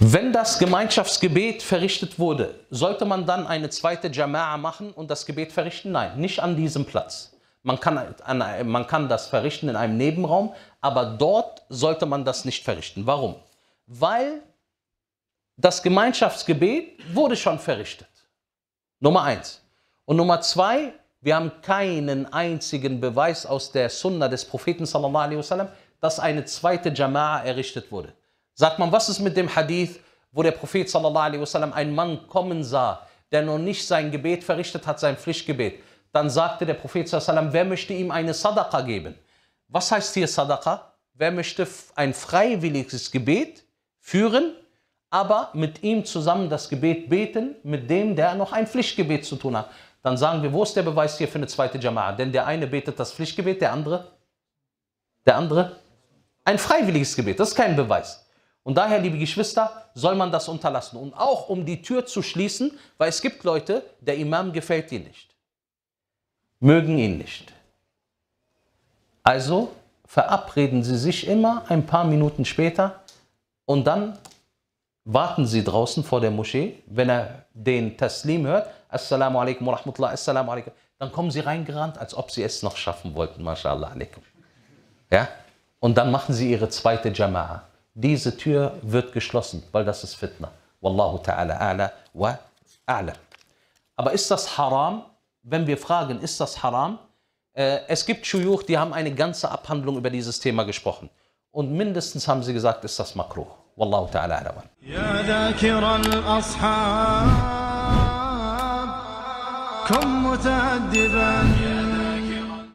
Wenn das Gemeinschaftsgebet verrichtet wurde, sollte man dann eine zweite Jama'a machen und das Gebet verrichten? Nein, nicht an diesem Platz. Man kann, an, man kann das verrichten in einem Nebenraum, aber dort sollte man das nicht verrichten. Warum? Weil das Gemeinschaftsgebet wurde schon verrichtet. Nummer eins. Und Nummer zwei, wir haben keinen einzigen Beweis aus der Sunna des Propheten, wasallam, dass eine zweite Jama'a errichtet wurde. Sagt man, was ist mit dem Hadith, wo der Prophet sallallahu wasallam einen Mann kommen sah, der noch nicht sein Gebet verrichtet hat, sein Pflichtgebet? Dann sagte der Prophet sallallahu wer möchte ihm eine Sadaqa geben? Was heißt hier Sadaqa? Wer möchte ein freiwilliges Gebet führen, aber mit ihm zusammen das Gebet beten, mit dem, der noch ein Pflichtgebet zu tun hat? Dann sagen wir, wo ist der Beweis hier für eine zweite Jama'a? Denn der eine betet das Pflichtgebet, der andere, der andere ein freiwilliges Gebet. Das ist kein Beweis. Und daher, liebe Geschwister, soll man das unterlassen. Und auch um die Tür zu schließen, weil es gibt Leute, der Imam gefällt ihnen nicht. Mögen ihn nicht. Also verabreden Sie sich immer ein paar Minuten später und dann warten Sie draußen vor der Moschee, wenn er den Taslim hört, Assalamu alaikum wa rahmatullah, Assalamu alaikum, dann kommen Sie reingerannt, als ob Sie es noch schaffen wollten, mashallah alaikum. Ja? Und dann machen Sie Ihre zweite Jama'ah diese Tür wird geschlossen, weil das ist Fitna. Wallahu ta'ala a'la wa a'la. Aber ist das haram? Wenn wir fragen, ist das haram? Äh, es gibt Schuyuch, die haben eine ganze Abhandlung über dieses Thema gesprochen. Und mindestens haben sie gesagt, ist das makruh. Wallahu ta'ala a'la wa. Ja, كن متأدبا